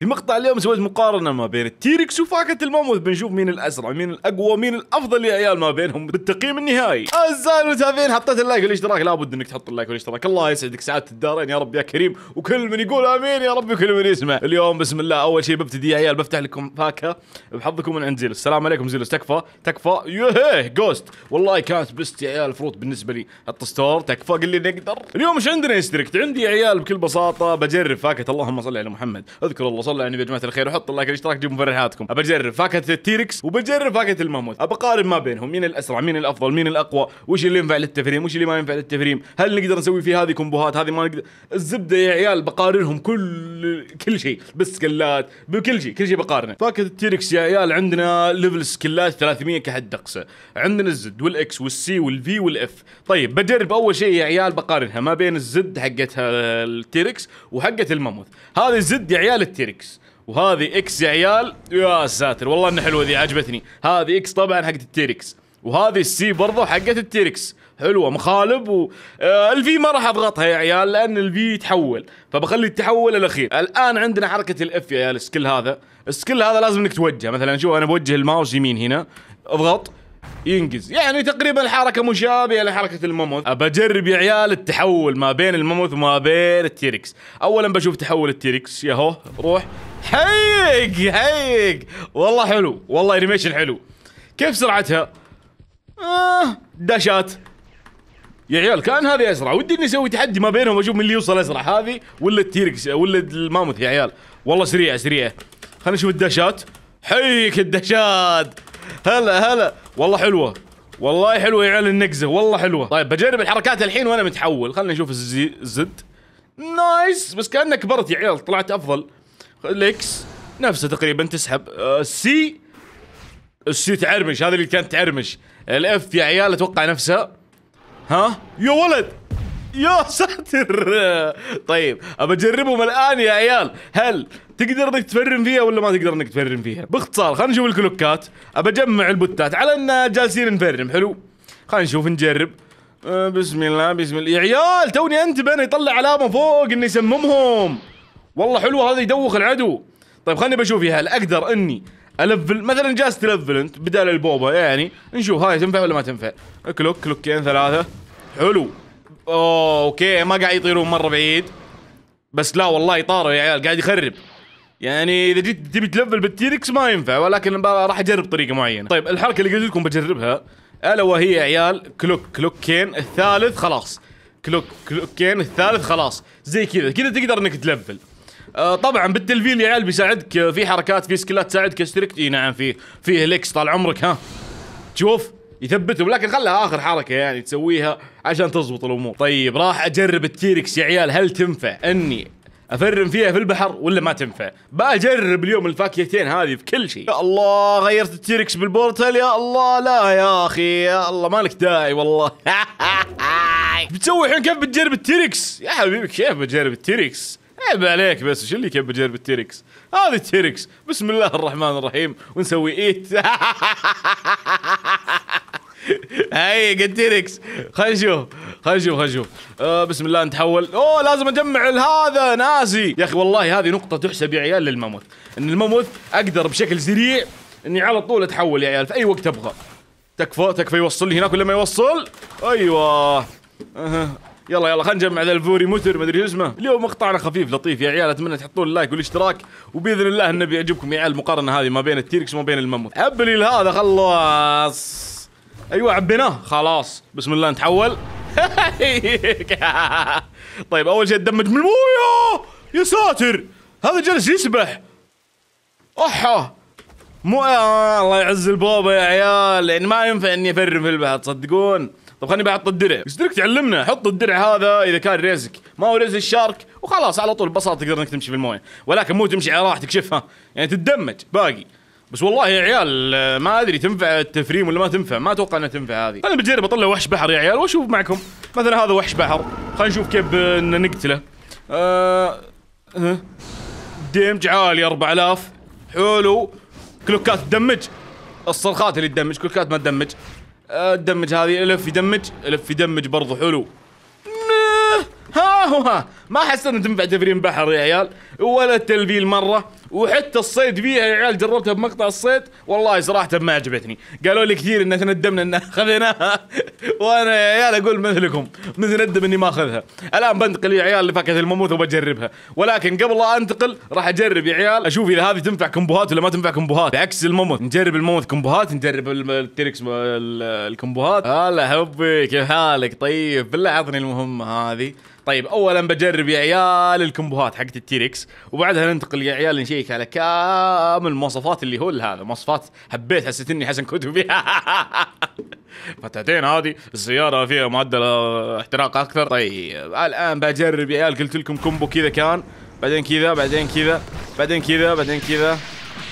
في مقطع اليوم سويت مقارنه ما بين التيركس وفاكهه الماموث بنشوف مين الاسرع مين الاقوى مين الافضل يا عيال ما بينهم بالتقييم النهائي اعزائي المتابعين حطيت اللايك والاشتراك لابد انك تحط اللايك والاشتراك الله يسعدك سعاده الدارين يا رب يا كريم وكل من يقول امين يا رب وكل من يسمع اليوم بسم الله اول شيء ببتدي يا عيال بفتح لكم فاكهه بحظكم من عند زيلوس السلام عليكم زيلوس تكفى تكفى يوهي جوست والله كانت بست يا عيال فروت بالنسبه لي حط ستور تكفى قل لي نقدر اليوم ايش عندنا يا عندي يا عيال بكل بساطه بجرب فاكهه اللهم صل على محمد اذكر الله وصلوا له يعني يا جماعه الخير وحط اللايك والاشتراك جيبوا مفرحاتكم ابى اجرب فاكهه التيركس وبجرب فاكهه الماموث ابى اقارن ما بينهم مين الاسرع مين الافضل مين الاقوى وش اللي ينفع للتفريم وش اللي ما ينفع للتفريم هل نقدر نسوي في هذه كومبوهات هذه ما نقدر الزبده يا عيال بقارنهم كل كل شيء بالسكلات بكل شيء كل شيء بقارنه فاكهه التيركس يا عيال عندنا ليفل سكلات 300 كحد اقصى عندنا الزد والاكس والسي والفي والاف طيب بجرب اول شيء يا عيال بقارنها ما بين الزد حقتها التيركس وحقه الماموث هذه الزد يا عيال التيركس اكس وهذه اكس يا عيال يا ساتر والله انها حلوه ذي عجبتني هذه اكس طبعا حقت التيركس وهذه السي برضه حقت التيركس حلوه مخالب و آه، الفي ما راح اضغطها يا عيال لان الفي يتحول فبخلي التحول الاخير الان عندنا حركه الاف يا عيال السكيل هذا السكيل هذا لازم انك توجه مثلا شوف انا بوجه الماوس يمين هنا اضغط ينقز يعني تقريبا حركه مشابهه لحركه الماموث ابى اجرب يا عيال التحول ما بين الماموث وما بين التيركس اولا بشوف تحول التيركس ياهو روح حيق حيق والله حلو والله انيميشن حلو كيف سرعتها آه داشات يا عيال كان هذه اسرع ودي اني اسوي تحدي ما بينهم اشوف من اللي يوصل اسرع هذه ولا التيركس ولا الماموث يا عيال والله سريعه سريعه خلينا نشوف الداشات حيك الداشات هلا هلا والله حلوه والله حلوه يا عيال النقزه والله حلوه طيب بجرب الحركات الحين وانا متحول خلينا نشوف الزد نايس بس كانك كبرت يا عيال طلعت افضل الاكس نفسه تقريبا تسحب السي آه، السي تعرمش هذه اللي كانت تعرمش الاف يا عيال اتوقع نفسها ها يا ولد يا ساتر طيب ابى اجربهم الان يا عيال هل تقدر انك تفرم فيها ولا ما تقدر انك تفرم فيها باختصار خلينا نشوف الكلوكات ابى اجمع البوتات على ان جالسين نفرم حلو خلينا نشوف نجرب أه، بسم الله بسم الله يا عيال توني انتبه انه يطلع علامه فوق انه يسممهم والله حلوه هذا يدوخ العدو طيب خليني بشوف يا هل اقدر اني الفل مثلا جالس تلفل انت بدال البوبه يعني نشوف هاي تنفع ولا ما تنفع كلوك كلوكين ثلاثه حلو اوه اوكي ما قاعد يطيرون مره بعيد بس لا والله طاروا يا عيال قاعد يخرب يعني اذا جيت تبي تلفل بالتيركس ما ينفع ولكن راح اجرب طريقه معينه طيب الحركه اللي قلت لكم بجربها الا وهي يا عيال كلوك كلوكين الثالث خلاص كلوك كلوكين الثالث خلاص زي كذا كذا تقدر انك تلفل آه طبعا بالتلفيل يا عيال بيساعدك آه، في حركات في سكلات تساعدك استركت اي نعم في في هليكس طال عمرك ها شوف يثبتهم لكن خلها اخر حركه يعني تسويها عشان تزبط الامور طيب راح اجرب التيركس يا عيال هل تنفع اني افرم فيها في البحر ولا ما تنفع بجرب اليوم الفاكهتين هذه في كل شيء يا الله غيرت التيركس بالبورتال يا الله لا يا اخي يا الله مالك داعي والله بتسوي الحين كيف بتجرب التيركس يا حبيبي كيف بتجرب التيركس عيب عليك بس شو اللي يكبر بجرب التيركس هذه التيركس بسم الله الرحمن الرحيم ونسوي ايت هاي قد تيركس خلينا نشوف خلينا نشوف خلينا نشوف آه بسم الله نتحول اوه لازم اجمع هذا ناسي يا اخي والله هذه نقطة تحسب يا عيال للماموث ان الماموث اقدر بشكل سريع اني على طول اتحول يا عيال في اي وقت ابغى تكفى تكفى يوصل لي هناك ولا ما يوصل ايوه يلا يلا خلينا نجمع ذا الفوري متر مدري اسمه اليوم مقطعنا خفيف لطيف يا عيال اتمنى تحطون اللايك والاشتراك وباذن الله انه بيعجبكم يا عيال المقارنه هذه ما بين التيركس وما بين المموث ابلي هذا خلاص ايوه عبيناه خلاص بسم الله نتحول طيب اول شيء تدمج من المويه يا ساتر هذا جالس يسبح احا مو آه، الله يعز البابا يا عيال يعني ما ينفع اني افرم في البحر تصدقون طب خليني بحط الدرع ايش درك تعلمنا حط الدرع هذا اذا كان ريزك ما هو ريز الشارك وخلاص على طول ببساطه تقدر انك تمشي في المويه ولكن مو تمشي على راحتك شفها يعني تتدمج باقي بس والله يا عيال ما ادري تنفع التفريم ولا ما تنفع ما اتوقع انها تنفع هذه انا بجرب اطلع وحش بحر يا عيال واشوف معكم مثلا هذا وحش بحر خلينا نشوف كيف نقتله أه... ديمج عالي 4000 حلو كلوكات تدمج الصرخات اللي تدمج كلوكات ما تدمج دمج هذه الف يدمج الف يدمج برضو حلو ها هو ها ما حسيت انه تنفع تفريم بحر يا عيال ولا التلفيل مره وحتى الصيد فيها يا عيال جربتها بمقطع الصيد والله صراحه ما عجبتني قالوا لي كثير ان ندمنا ان خذيناها وانا يا عيال اقول مثلكم مثل ندم اني ما اخذها الان بنتقل يا عيال لفاكهه الموموث وبجربها ولكن قبل لا انتقل راح اجرب يا عيال اشوف اذا هذه تنفع كمبوهات ولا ما تنفع كمبوهات عكس الموموث نجرب الموموث كمبوهات نجرب التيركس الكمبوهات هلا حبي كيف حالك طيب بالله عطني المهمه هذه طيب اولا بجرب يا عيال الكمبوهات حقت التيركس وبعدها ننتقل يا عيال نشيل يجيك على كامل المواصفات اللي هو هذا مواصفات حبيت حسيت اني حسن كتب فيها فتاتين هذه السياره فيها معدل احتراق اكثر طيب الان بجرب يا عيال قلت لكم كومبو كذا كان بعدين كذا بعدين كذا بعدين كذا بعدين كذا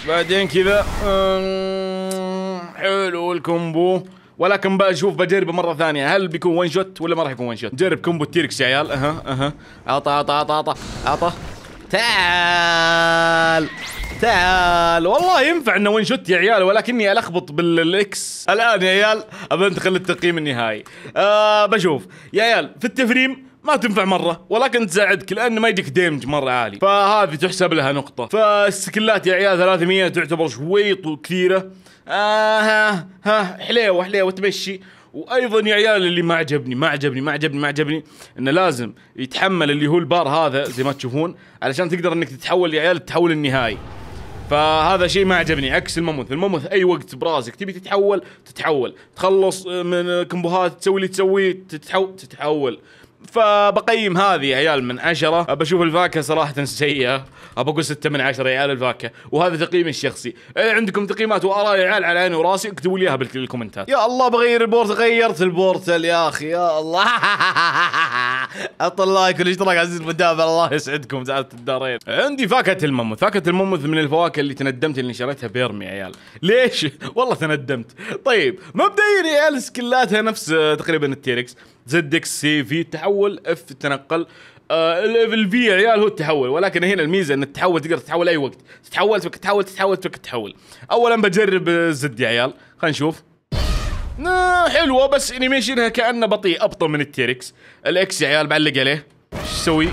بعدين كذا أمم، حلو الكومبو ولكن بشوف بجربه مره ثانيه هل بيكون ون شوت ولا ما راح يكون ون شوت جرب كومبو التيركس يا عيال اها اها عطى عطى عطى عطى عطى تعال تعال والله ينفع انه ون شوت يا عيال ولكني الخبط بالاكس الان يا عيال ابى ادخل للتقييم النهائي آه بشوف يا عيال في التفريم ما تنفع مره ولكن تساعدك لان ما يجيك ديمج مره عالي فهذه تحسب لها نقطه فالسكلات يا عيال 300 تعتبر شوي كثيره آه ها ها حليوه حليوه تمشي وايضا يا عيال اللي ما عجبني ما عجبني ما عجبني ما عجبني انه لازم يتحمل اللي هو البار هذا زي ما تشوفون علشان تقدر انك تتحول يا عيال التحول النهائي فهذا شيء ما عجبني عكس الموموث، الموموث اي وقت براسك تبي تتحول تتحول تخلص آه، من آه، كمبوهات تسوي اللي تسويه تتحول تتحول فبقيم هذه يا عيال من عشرة بشوف الفاكهة صراحة سيئة ابى اقول ستة من عشرة يا عيال الفاكهة وهذا تقييمي الشخصي إذا إيه، عندكم تقييمات وآراء يا عيال على عيني وراسي اكتبوا لي اياها بالكومنتات يا الله بغير البورت غيرت البورتل يا اخي يا الله حط اللايك والاشتراك عزيزي المتابع الله يسعدكم سعادة الدارين عندي فاكهة المموث فاكهة المموث من الفواكه اللي تندمت اني شريتها بيرمي يا عيال ليش والله تندمت طيب مبدئيا يا عيال سكلاتها نفس آه، تقريبا التيركس زد اكس سي في تحول اف تنقل آه في يا عيال هو التحول ولكن هنا الميزه ان التحول تقدر تتحول اي وقت تتحول تفك تتحول تتحول تفك تتحول اولا بجرب الزد آه، يا عيال خلينا نشوف حلوه بس انيميشنها كانه بطيء ابطا من التيركس الاكس يا عيال بعلق عليه ايش اسوي؟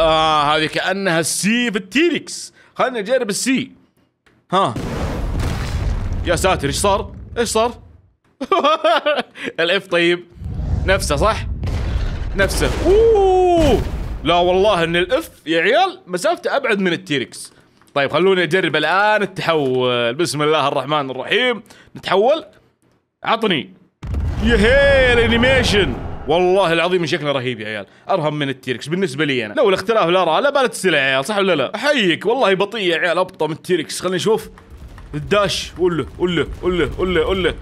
اه هذه كانها السي في التيركس خلينا نجرب السي ها يا ساتر ايش صار؟ ايش صار؟ الاف طيب نفسه صح؟ نفسه اوه لا والله ان الاف يا عيال مسافته ابعد من التيركس طيب خلوني اجرب الان التحول بسم الله الرحمن الرحيم نتحول عطني يهي الانيميشن والله العظيم شكله رهيب يا عيال ارهم من التيركس بالنسبه لي انا لو الاختلاف الاراء لا بالت السلع يا عيال صح ولا لا احييك والله بطيء يا عيال ابطا من التيركس خلينا نشوف الداش قول له قول له قول له قول له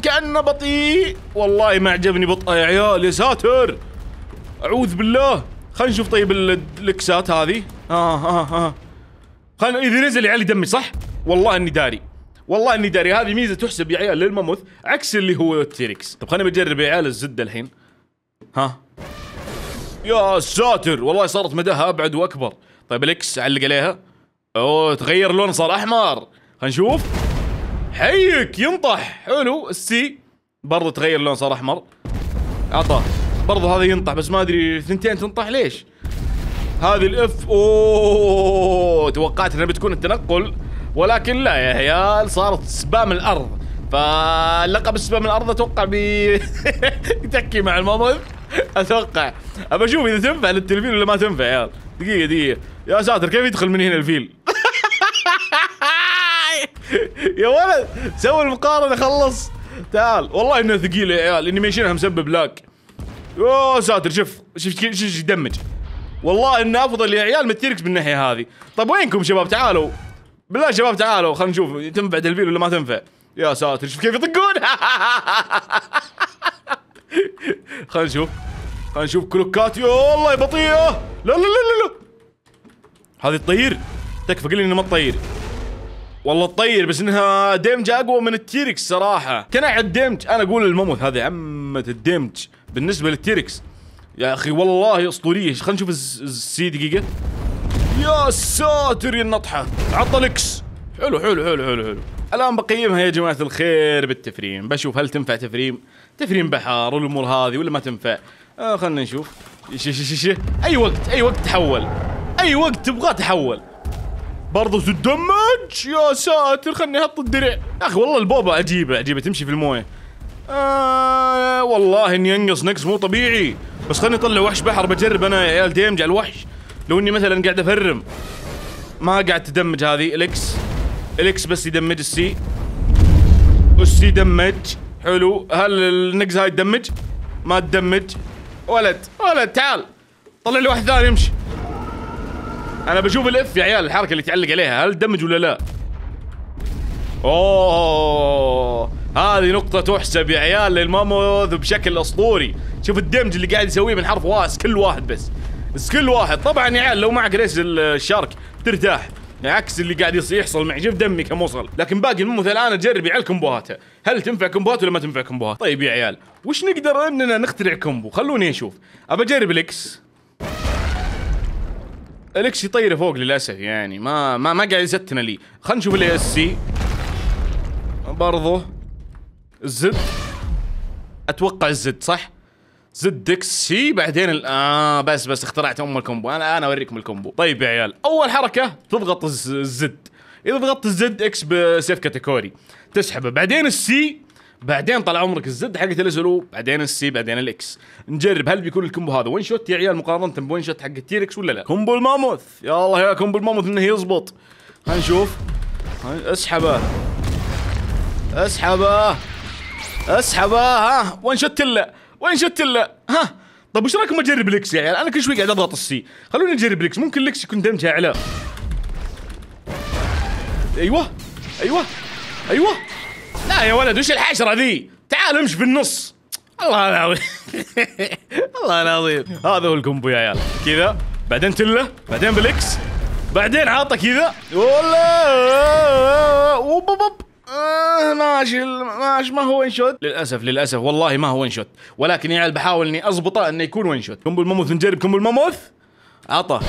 كأنه بطيء والله ما عجبني بطء يا عيال يا ساتر أعوذ بالله خلينا نشوف طيب الكسات هذه اه اه اه خلينا إذا نزل يا دمي صح والله إني داري والله إني داري هذه ميزة تحسب يا عيال للماموث عكس اللي هو التيركس طب خلينا بجرب يا عيال الزد الحين ها يا ساتر والله صارت مداها أبعد وأكبر طيب الإكس علق عليها اوه تغير لونه صار أحمر خلينا نشوف حيك ينطح حلو السي برضه تغير لون صار احمر عطاه برضه هذا ينطح بس ما ادري ثنتين تنطح ليش هذه الاف اوه توقعت انها بتكون التنقل ولكن لا يا عيال صارت سبام الارض فاللقب سبام الارض اتوقع بي مع المضرب اتوقع ابى اشوف اذا تنفع للتلفيل ولا ما تنفع يا عيال دقيقه دقيقه يا ساتر كيف يدخل من هنا الفيل يا ولد سوي المقارنه خلص تعال والله انها ثقيله يا عيال انيميشنها مسبب لاك يا ساتر شوف شوف شوف يدمج والله انه افضل يا عيال ماتيركس من الناحيه هذه طيب وينكم شباب تعالوا بالله شباب تعالوا خلينا نشوف تنفع دلفيل ولا ما تنفع يا ساتر شوف كيف يطقون خلينا نشوف خلينا نشوف كلوكات يا الله بطيئه لا لا لا لا هذه تطير تكفى قل لي انه ما تطير والله تطير بس انها ديمج اقوى من التيركس صراحه تنع الديمج انا اقول الماموث هذه عمه الديمج بالنسبه للتيركس يا اخي والله اسطوريه خلينا نشوف السي دقيقه يا ساتر النطحه عطلكس حلو حلو حلو حلو حلو الان بقيمها يا جماعه الخير بالتفريم بشوف هل تنفع تفريم تفريم بحار والامور هذه ولا ما تنفع آه خلينا نشوف اي وقت اي وقت تحول اي وقت تبغاه تحول برضه تدمج يا ساتر خلني احط الدرع يا اخي والله البوبا عجيبه عجيبه تمشي في المويه آه والله اني انقص نقص مو طبيعي بس خلني اطلع وحش بحر بجرب انا يا عيال ديمج على الوحش لو اني مثلا قاعد افرم ما قاعد تدمج هذه الاكس الاكس بس يدمج السي والسي دمج حلو هل النقز هاي تدمج ما تدمج ولد ولد تعال طلع لي واحد ثاني يمشي انا بشوف الاف يا عيال الحركه اللي تعلق عليها هل دمج ولا لا اوه هذه نقطة تحسب يا عيال للماموث بشكل اسطوري، شوف الدمج اللي قاعد يسويه من حرف واحد سكيل واحد بس. سكيل واحد، طبعا يا عيال لو معك ريس الشارك ترتاح، عكس اللي قاعد يحصل معي شوف دمي كم وصل، لكن باقي الموث الان اجرب على كومبوهاته، هل تنفع كومبوهات ولا ما تنفع كومبوهات؟ طيب يا عيال، وش نقدر اننا نخترع كومبو؟ خلوني اشوف، ابى اجرب الاكس الاكس يطير فوق للاسف يعني ما ما ما قاعد يزتنا لي خلينا نشوف الاي اس سي برضه الزد اتوقع الزد صح زد اكس سي بعدين ال... اه بس بس اخترعت ام الكومبو انا انا اوريكم الكومبو طيب يا عيال اول حركه تضغط الزد اذا ضغطت الزد اكس بسيف كاتيكوري تسحبه بعدين السي بعدين طال عمرك الزد حقت الازلو بعدين السي بعدين الاكس نجرب هل بيكون الكومبو هذا وين شوت يا عيال مقارنه بوين شوت حق التيركس ولا لا كومبو الماموث يا الله يا كومبو الماموث انه يزبط خلينا نشوف اسحبه اسحبه اسحبه ها وين شوت الا وين شوت الا ها طيب وش رايكم اجرب الاكس يا عيال انا كل شوي قاعد اضغط السي خلوني اجرب الاكس ممكن الاكس يكون دمجها اعلى ايوه ايوه ايوه لا يا ولد وش الحشره ذي؟ تعال امش بالنص الله العظيم الله العظيم هذا هو الكومبو يا عيال كذا بعدين تله بعدين بالاكس بعدين عاطه كذا ولا آه ماشي ماشي ما هو وين شوت للاسف للاسف والله ما هو وين شوت ولكن يا عيال بحاول اني اضبطه انه يكون وين شوت كومبو الماموث نجرب كومبو الماموث عطى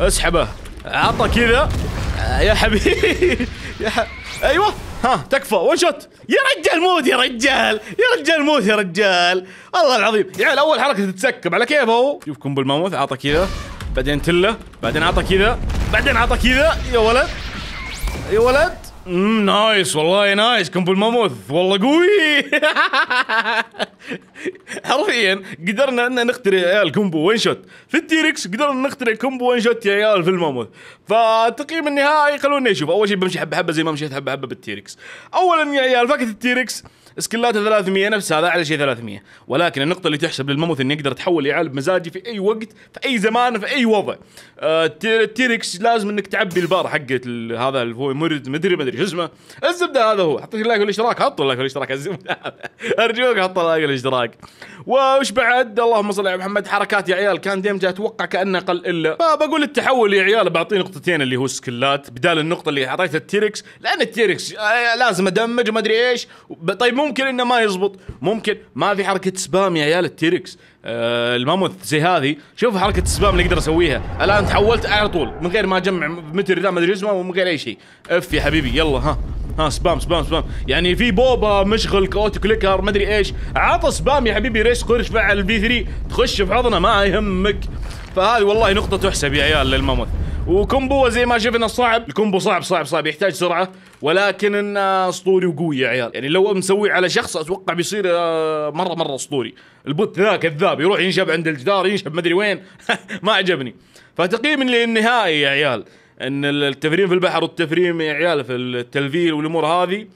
اسحبه عطى كذا آه يا حبيبي يا ح... ايوه ها تكفى ون شوت يا رجال موت يا رجال يا رجال موت يا رجال الله العظيم يا يعني اول حركه تتسكب على كيفه هو شوف كومبو الماموث عطى كذا بعدين تله بعدين عطى كذا بعدين عطى كذا يا ولد يا ولد امم نايس والله نايس كومبو الماموث والله قوي حرفيا قدرنا ان نخترع عيال كومبو وين شوت في التيركس قدرنا نخترع كومبو وين شوت يا عيال في الماموث فالتقييم النهائي خلوني اشوف اول شيء بمشي حبه حبه زي ما مشيت حبه حبه بالتيركس اولا يا عيال فكت التيركس سكلاته 300 نفس هذا اعلى شيء 300 ولكن النقطه اللي تحسب للمموث اني اقدر اتحول اعاله بمزاجي في اي وقت في اي زمان في اي وضع التيركس آه، لازم انك تعبي البار حق هذا اللي هو مدري مدري شو اسمه الزبده هذا هو حط لايك والاشتراك حط لايك والاشتراك الزبده ارجوك حط لايك والاشتراك وش بعد اللهم صل على محمد حركات يا عيال كان ديم اتوقع كانه قل الا فبقول التحول يا عيال بعطيه نقطتين اللي هو سكلات بدال النقطه اللي اعطيتها التيركس لان التيركس آه، لازم ادمج وما ادري ايش طيب مو ممكن انه ما يزبط ممكن ما في حركه سبام يا عيال التيركس آه الماموث زي هذه شوف حركه السبام اللي اقدر اسويها الان تحولت على طول من غير ما اجمع متر لا ادري اسمه ومن غير اي شيء اف يا حبيبي يلا ها ها سبام سبام سبام يعني في بوبا مشغل كوت كليكر ما ادري ايش عطى سبام يا حبيبي ريس قرش فعل في 3 تخش في حضنه ما يهمك فهذه والله نقطه تحسب يا عيال للماموث وكومبو زي ما شفنا صعب الكومبو صعب صعب صعب يحتاج سرعه ولكن انه اسطوري وقوي يا عيال يعني لو مسويه على شخص اتوقع بيصير آه، مره مره اسطوري البوت ذا كذاب يروح ينشب عند الجدار ينشب مدري وين ما عجبني فتقييم للنهائي يا عيال ان التفريم في البحر والتفريم يا عيال في التلفيل والامور هذه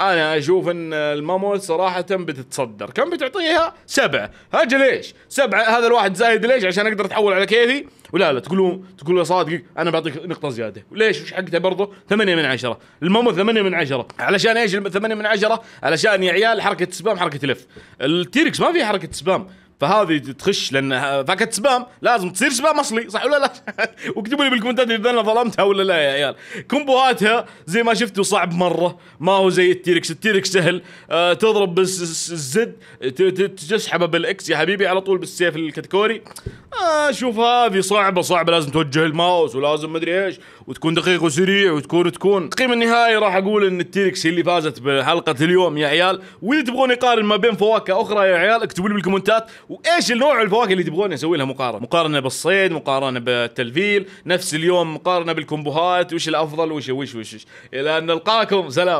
انا اشوف ان المامول صراحه بتتصدر كم بتعطيها سبعة هاجي ليش سبعة هذا الواحد زايد ليش عشان اقدر اتحول على كيفي ولا لا تقولوا تقول له صادق انا بعطيك نقطه زياده ليش وش حقته برضه 8 من عشرة المامول 8 من عشرة علشان ايش 8 من عشرة علشان يا عيال حركه سبام حركه لف التيركس ما في حركه سبام فهذه تخش لان فاكهه سبام لازم تصير سبام اصلي صح ولا لا؟ واكتبوا لي بالكومنتات اذا انا ظلمتها ولا لا يا عيال. كومبوهاتها زي ما شفتوا صعب مره ما هو زي التيركس، التيركس سهل أه تضرب بالزد تسحبه بالاكس يا حبيبي على طول بالسيف الكتكوري. أه شوف هذه صعبه صعبه لازم توجه الماوس ولازم مدري ايش وتكون دقيق وسريع وتكون تكون تقييم النهائي راح اقول ان التيركس اللي فازت بحلقه اليوم يا عيال واذا تبغون يقارن ما بين فواكه اخرى يا عيال اكتبوا لي بالكومنتات وايش النوع الفواكه اللي تبغون اسوي لها مقارنه مقارنه بالصيد مقارنه بالتلفيل نفس اليوم مقارنه بالكومبوهات وش الافضل وش وش وش, وش. الى ان نلقاكم سلام